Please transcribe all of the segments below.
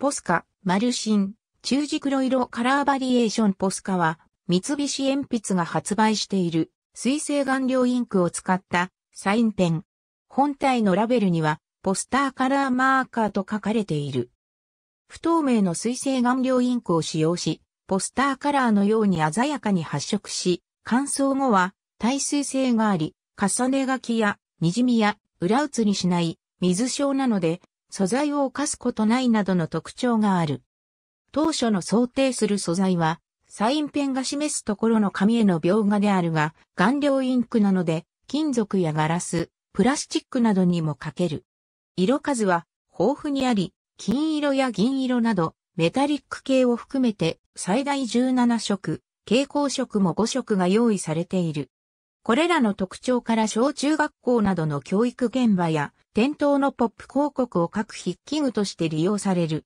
ポスカ、マルシン、中軸黒色カラーバリエーションポスカは、三菱鉛筆が発売している、水性顔料インクを使ったサインペン。本体のラベルには、ポスターカラーマーカーと書かれている。不透明の水性顔料インクを使用し、ポスターカラーのように鮮やかに発色し、乾燥後は耐水性があり、重ね書きや、滲みや、裏写りしない、水性なので、素材を犯すことないなどの特徴がある。当初の想定する素材は、サインペンが示すところの紙への描画であるが、顔料インクなので、金属やガラス、プラスチックなどにも書ける。色数は豊富にあり、金色や銀色など、メタリック系を含めて最大17色、蛍光色も5色が用意されている。これらの特徴から小中学校などの教育現場や店頭のポップ広告を書く筆記具として利用される。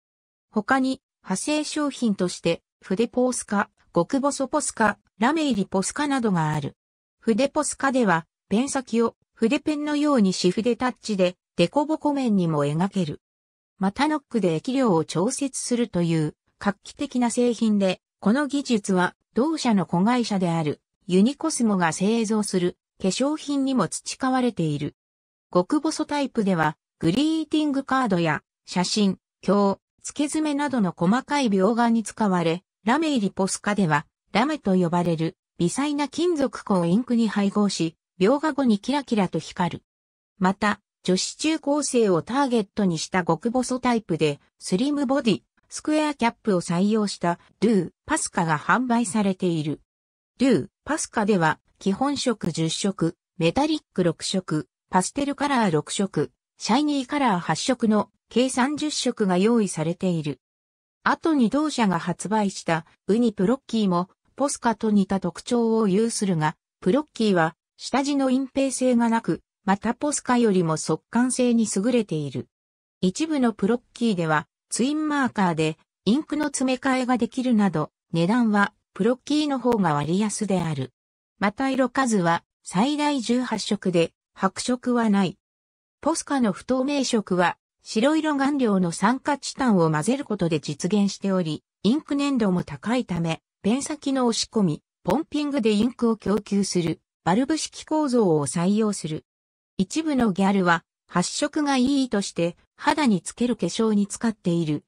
他に、派生商品として、筆ポースカ、極細ポスカ、ラメ入りポスカなどがある。筆ポスカでは、ペン先を筆ペンのようにシフでタッチで、デコボコ面にも描ける。またノックで液量を調節するという画期的な製品で、この技術は同社の子会社であるユニコスモが製造する化粧品にも培われている。極細タイプでは、グリーティングカードや写真、鏡、付け爪などの細かい描画に使われ、ラメ入りポスカでは、ラメと呼ばれる微細な金属粉をインクに配合し、描画後にキラキラと光る。また、女子中高生をターゲットにした極細タイプで、スリムボディ、スクエアキャップを採用した、ドゥー、パスカが販売されている。ドゥー、パスカでは、基本色10色、メタリック6色、パステルカラー6色、シャイニーカラー8色の計30色が用意されている。後に同社が発売したウニプロッキーもポスカと似た特徴を有するが、プロッキーは下地の隠蔽性がなく、またポスカよりも速乾性に優れている。一部のプロッキーではツインマーカーでインクの詰め替えができるなど、値段はプロッキーの方が割安である。また色数は最大18色で白色はない。ポスカの不透明色は、白色顔料の酸化チタンを混ぜることで実現しており、インク粘度も高いため、ペン先の押し込み、ポンピングでインクを供給する、バルブ式構造を採用する。一部のギャルは、発色がいいとして、肌につける化粧に使っている。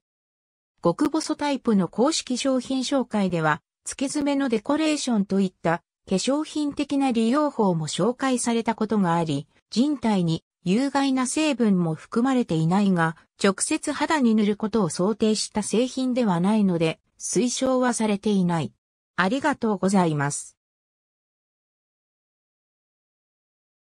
極細タイプの公式商品紹介では、付け爪のデコレーションといった化粧品的な利用法も紹介されたことがあり、人体に有害な成分も含まれていないが、直接肌に塗ることを想定した製品ではないので、推奨はされていない。ありがとうございます。